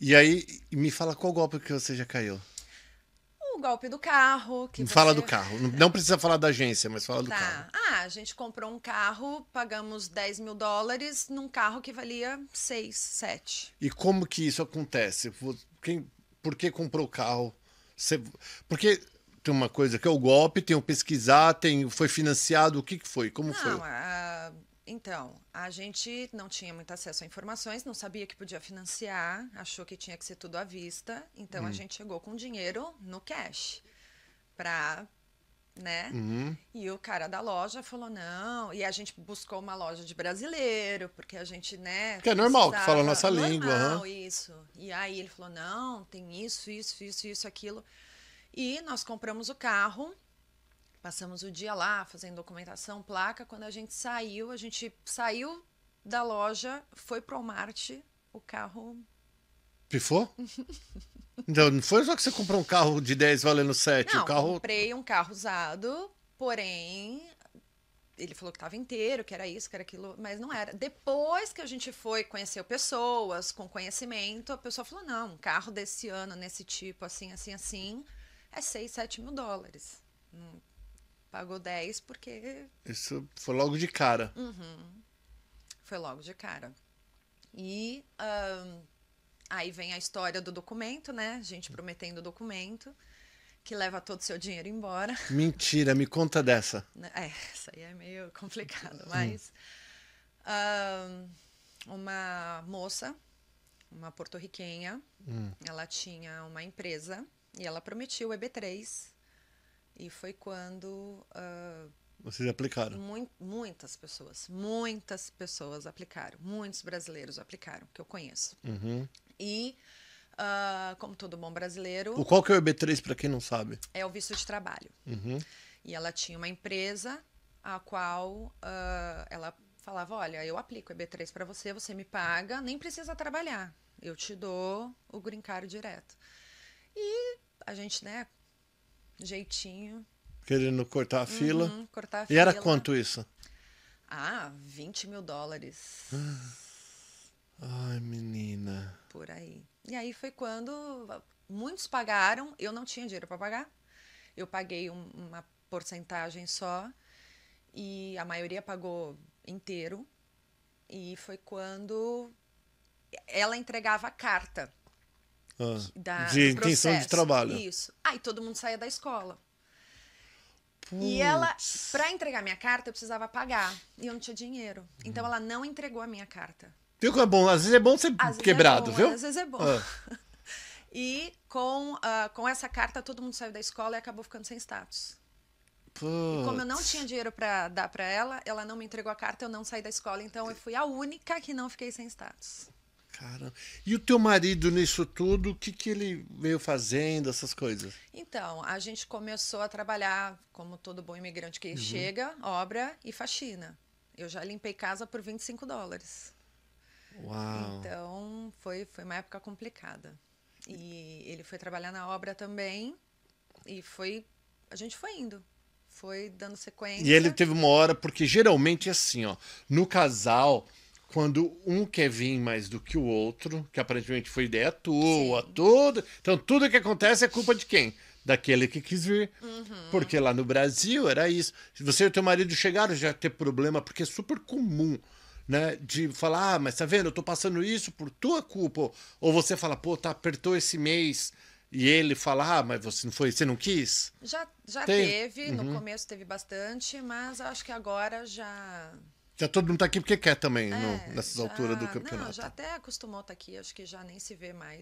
E aí, me fala qual golpe que você já caiu. O golpe do carro. Que você... Fala do carro. Não precisa falar da agência, mas fala tá. do carro. Ah, a gente comprou um carro, pagamos 10 mil dólares num carro que valia 6, 7. E como que isso acontece? Quem, por que comprou o carro? Você, porque tem uma coisa que é o golpe, tem o pesquisar, tem foi financiado, o que, que foi? Como Não, foi? É, então, a gente não tinha muito acesso a informações, não sabia que podia financiar, achou que tinha que ser tudo à vista, então hum. a gente chegou com dinheiro no cash para né? Uhum. E o cara da loja falou não. E a gente buscou uma loja de brasileiro, porque a gente, né? que é normal, que fala a nossa normal, língua. Normal, isso. E aí ele falou: não, tem isso, isso, isso, isso, aquilo. E nós compramos o carro Passamos o dia lá fazendo documentação, placa. Quando a gente saiu, a gente saiu da loja, foi pro Marte, o carro. Pifou? então, não foi só que você comprou um carro de 10 valendo 7. Não, o carro... comprei um carro usado, porém. Ele falou que estava inteiro, que era isso, que era aquilo, mas não era. Depois que a gente foi, conheceu pessoas com conhecimento, a pessoa falou: não, um carro desse ano, nesse tipo, assim, assim, assim, é 6, 7 mil dólares. Pagou 10 porque. Isso foi logo de cara. Uhum. Foi logo de cara. E um, aí vem a história do documento, né? A gente prometendo o documento, que leva todo o seu dinheiro embora. Mentira, me conta dessa. Né? É, isso aí é meio complicado, mas. Um, uma moça, uma porto-riquenha, hum. ela tinha uma empresa e ela prometia o EB3 e foi quando. Uh, Vocês aplicaram? Mu muitas pessoas, muitas pessoas aplicaram. Muitos brasileiros aplicaram, que eu conheço. Uhum. E. Uh, como todo bom brasileiro. O qual que é o EB3 para quem não sabe? É o visto de trabalho. Uhum. E ela tinha uma empresa a qual uh, ela falava: olha, eu aplico o EB3 para você, você me paga, nem precisa trabalhar, eu te dou o card direto. E a gente, né, Jeitinho. Querendo cortar a uhum, fila. Uhum, cortar a e fila. era quanto isso? Ah, 20 mil dólares. Ah. Ai, menina. Por aí. E aí foi quando muitos pagaram, eu não tinha dinheiro para pagar. Eu paguei um, uma porcentagem só e a maioria pagou inteiro. E foi quando ela entregava a carta ah, da, de intenção de trabalho. Isso. Aí todo mundo saía da escola. E ela, para entregar minha carta, eu precisava pagar. E eu não tinha dinheiro. Então hum. ela não entregou a minha carta. Viu como é bom? Às vezes é bom ser às é quebrado, é bom, viu? Às vezes é bom. Ah. E com, uh, com essa carta, todo mundo saiu da escola e acabou ficando sem status. Putz. E como eu não tinha dinheiro para dar para ela, ela não me entregou a carta, eu não saí da escola. Então eu fui a única que não fiquei sem status. Caramba. E o teu marido nisso tudo, o que, que ele veio fazendo, essas coisas? Então, a gente começou a trabalhar, como todo bom imigrante que uhum. chega, obra e faxina. Eu já limpei casa por 25 dólares. Uau. Então, foi, foi uma época complicada. E ele foi trabalhar na obra também. E foi. A gente foi indo foi dando sequência. E ele teve uma hora, porque geralmente é assim, ó, no casal, quando um quer vir mais do que o outro, que aparentemente foi ideia tua, tudo. Então, tudo que acontece é culpa de quem? Daquele que quis vir. Uhum. Porque lá no Brasil era isso. Se você e o teu marido chegaram já ter problema, porque é super comum, né? De falar, ah, mas tá vendo, eu tô passando isso por tua culpa. Ou você fala, pô, tá, apertou esse mês. E ele fala, ah, mas você não foi, você não quis? Já, já teve, uhum. no começo teve bastante, mas acho que agora já já todo mundo tá aqui porque quer também, é, no, nessas alturas do campeonato. Não, já até acostumou estar tá aqui, acho que já nem se vê mais